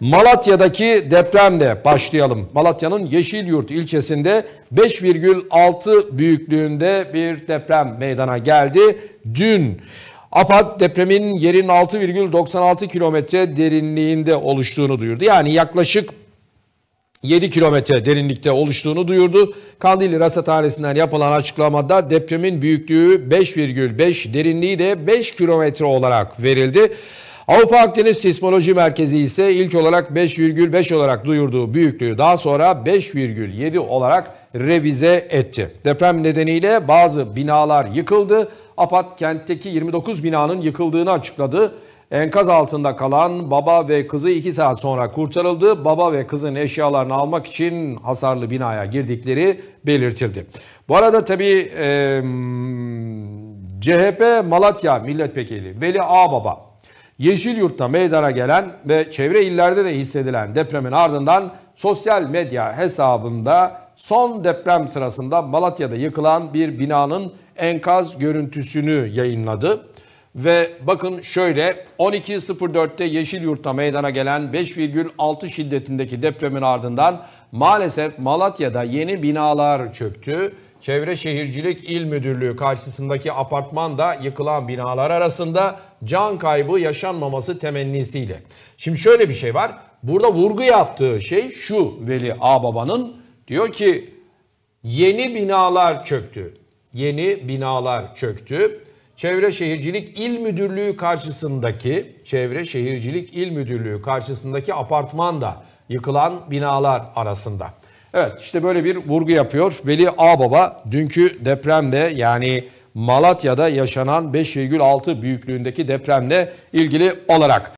Malatya'daki depremle başlayalım. Malatya'nın Yeşilyurt ilçesinde 5,6 büyüklüğünde bir deprem meydana geldi. Dün APAD depremin yerin 6,96 kilometre derinliğinde oluştuğunu duyurdu. Yani yaklaşık 7 kilometre derinlikte oluştuğunu duyurdu. Kandilli Rasathanesi'nden yapılan açıklamada depremin büyüklüğü 5,5 derinliği de 5 kilometre olarak verildi. Avrupa Akdeniz Sismoloji Merkezi ise ilk olarak 5,5 olarak duyurduğu büyüklüğü daha sonra 5,7 olarak revize etti. Deprem nedeniyle bazı binalar yıkıldı. APAT kentteki 29 binanın yıkıldığını açıkladı. Enkaz altında kalan baba ve kızı 2 saat sonra kurtarıldı. Baba ve kızın eşyalarını almak için hasarlı binaya girdikleri belirtildi. Bu arada tabii e, CHP Malatya Milletvekili Veli Ağbaba Yeşilyurt'ta meydana gelen ve çevre illerde de hissedilen depremin ardından sosyal medya hesabında son deprem sırasında Malatya'da yıkılan bir binanın enkaz görüntüsünü yayınladı. Ve bakın şöyle 12.04'te Yeşilyurt'ta meydana gelen 5,6 şiddetindeki depremin ardından maalesef Malatya'da yeni binalar çöktü Çevre Şehircilik İl Müdürlüğü karşısındaki apartman da yıkılan binalar arasında can kaybı yaşanmaması temennisiyle. Şimdi şöyle bir şey var. Burada vurgu yaptığı şey şu Veli Ağbaba'nın diyor ki yeni binalar çöktü. Yeni binalar çöktü. Çevre Şehircilik İl Müdürlüğü karşısındaki Çevre Şehircilik İl Müdürlüğü karşısındaki apartman da yıkılan binalar arasında. Evet işte böyle bir vurgu yapıyor Veli Ağbaba dünkü depremde yani Malatya'da yaşanan 5,6 büyüklüğündeki depremle ilgili olarak.